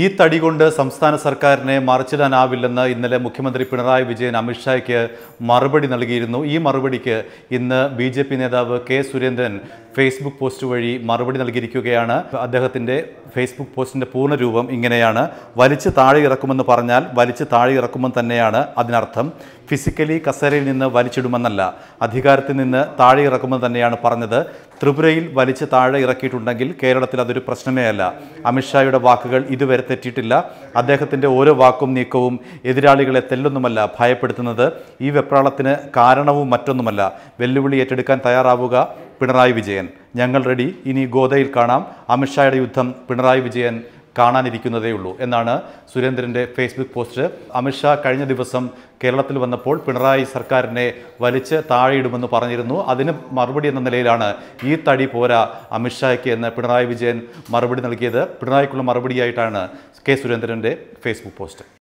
ഈ തടി കൊണ്ട് സംസ്ഥാന സർക്കാരിനെ മറിച്ചിടാനാവില്ലെന്ന് ഇന്നലെ മുഖ്യമന്ത്രി പിണറായി വിജയൻ അമിത്ഷായ്ക്ക് മറുപടി നൽകിയിരുന്നു ഈ മറുപടിക്ക് ഇന്ന് ബി ജെ പി നേതാവ് കെ സുരേന്ദ്രൻ ഫേസ്ബുക്ക് പോസ്റ്റ് വഴി മറുപടി നൽകിയിരിക്കുകയാണ് അദ്ദേഹത്തിൻ്റെ ഫേസ്ബുക്ക് പോസ്റ്റിൻ്റെ പൂർണ്ണരൂപം ഇങ്ങനെയാണ് വലിച്ച് താഴെ ഇറക്കുമെന്ന് പറഞ്ഞാൽ വലിച്ച് താഴെ ഇറക്കുമെന്ന് തന്നെയാണ് അതിനർത്ഥം ഫിസിക്കലി കസേരയിൽ നിന്ന് വലിച്ചിടുമെന്നല്ല അധികാരത്തിൽ നിന്ന് താഴെ ഇറക്കുമെന്ന് തന്നെയാണ് പറഞ്ഞത് ത്രിപുരയിൽ വലിച്ച് താഴെ ഇറക്കിയിട്ടുണ്ടെങ്കിൽ കേരളത്തിൽ അതൊരു പ്രശ്നമേ അല്ല അമിത്ഷായുടെ വാക്കുകൾ ഇതുവരെ തെറ്റിയിട്ടില്ല അദ്ദേഹത്തിൻ്റെ ഓരോ വാക്കും നീക്കവും എതിരാളികളെ തെല്ലൊന്നുമല്ല ഭയപ്പെടുത്തുന്നത് ഈ വെപ്രാളത്തിന് കാരണവും മറ്റൊന്നുമല്ല വെല്ലുവിളി ഏറ്റെടുക്കാൻ തയ്യാറാവുക പിണറായി വിജയൻ ഞങ്ങൾ റെഡി ഇനി ഗോദയിൽ കാണാം അമിത്ഷായുടെ യുദ്ധം പിണറായി വിജയൻ കാണാനിരിക്കുന്നതേയുള്ളൂ എന്നാണ് സുരേന്ദ്രൻ്റെ ഫേസ്ബുക്ക് പോസ്റ്റ് അമിത്ഷാ കഴിഞ്ഞ ദിവസം കേരളത്തിൽ വന്നപ്പോൾ പിണറായി സർക്കാരിനെ വലിച്ച് താഴെയിടുമെന്ന് പറഞ്ഞിരുന്നു അതിന് മറുപടി എന്ന നിലയിലാണ് ഈ തടി പോരാ അമിത്ഷായ്ക്ക് എന്ന് പിണറായി വിജയൻ മറുപടി നൽകിയത് പിണറായിക്കുള്ള മറുപടിയായിട്ടാണ് കെ സുരേന്ദ്രൻ്റെ ഫേസ്ബുക്ക് പോസ്റ്റ്